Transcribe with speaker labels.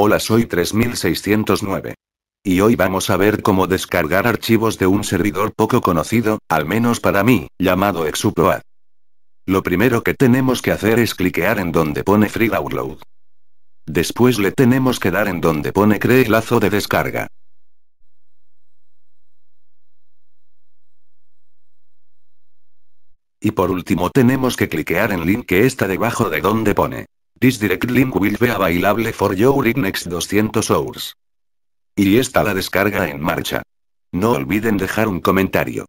Speaker 1: Hola soy 3609. Y hoy vamos a ver cómo descargar archivos de un servidor poco conocido, al menos para mí, llamado Exupload. Lo primero que tenemos que hacer es cliquear en donde pone Free Download. Después le tenemos que dar en donde pone Cree lazo de descarga. Y por último tenemos que cliquear en link que está debajo de donde pone This direct link will be available for your next 200 hours. Y está la descarga en marcha. No olviden dejar un comentario.